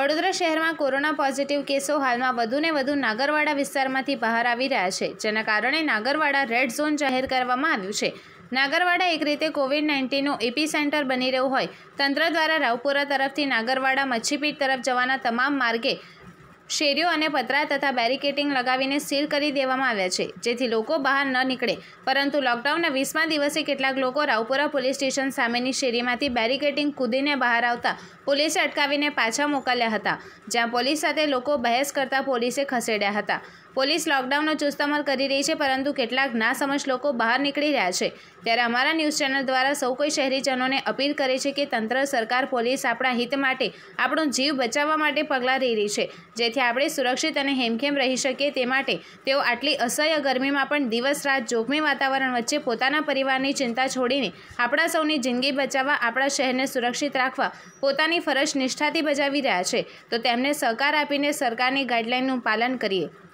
વડોદરા શહેરમાં corona positive કેસો હાલમાં વધુને વધુ નાગરવાડા વિસ્તારમાંથી બહાર આવી રહ્યા છે જેના કારણે નાગરવાડા રેડ ઝોન જાહેર કરવામાં આવ્યું છે નાગરવાડા એક રીતે કોવિડ નાઇન્ટીનનું એપી સેન્ટર બની રહ્યું હોય તંત્ર દ્વારા રાવપુરા તરફથી નાગરવાડા મચ્છીપીઠ તરફ જવાના તમામ માર્ગે શેરીઓ અને પતરા તથા બેરિકેટિંગ લગાવીને સીલ કરી દેવામાં આવ્યા છે જેથી લોકો બહાર ન નીકળે પરંતુ લોકડાઉનના વીસમા દિવસે કેટલાક લોકો રાવપુરા પોલીસ સ્ટેશન સામેની શેરીમાંથી બેરિકેટિંગ કૂદીને બહાર આવતા પોલીસે અટકાવીને પાછા મોકલ્યા હતા જ્યાં પોલીસ સાથે લોકો બહેસ કરતા પોલીસે ખસેડ્યા હતા પોલીસ લોકડાઉનનો ચુસ્ત અમલ કરી રહી છે પરંતુ કેટલાક નાસમજ લોકો બહાર નીકળી રહ્યા છે ત્યારે અમારા ન્યૂઝ ચેનલ દ્વારા સૌ કોઈ શહેરીજનોને અપીલ કરે છે કે તંત્ર સરકાર પોલીસ આપણા હિત માટે આપણો જીવ બચાવવા માટે પગલાં લઈ રહી છે જેથી જેથી આપણે સુરક્ષિત અને હેમખેમ રહી શકીએ તે માટે તેઓ આટલી અસહ્ય ગરમીમાં પણ દિવસ રાત જોખમી વાતાવરણ વચ્ચે પોતાના પરિવારની ચિંતા છોડીને આપણા સૌની જિંદગી બચાવવા આપણા શહેરને સુરક્ષિત રાખવા પોતાની ફરજ નિષ્ઠાથી બજાવી રહ્યા છે તો તેમને સહકાર આપીને સરકારની ગાઈડલાઇનનું પાલન કરીએ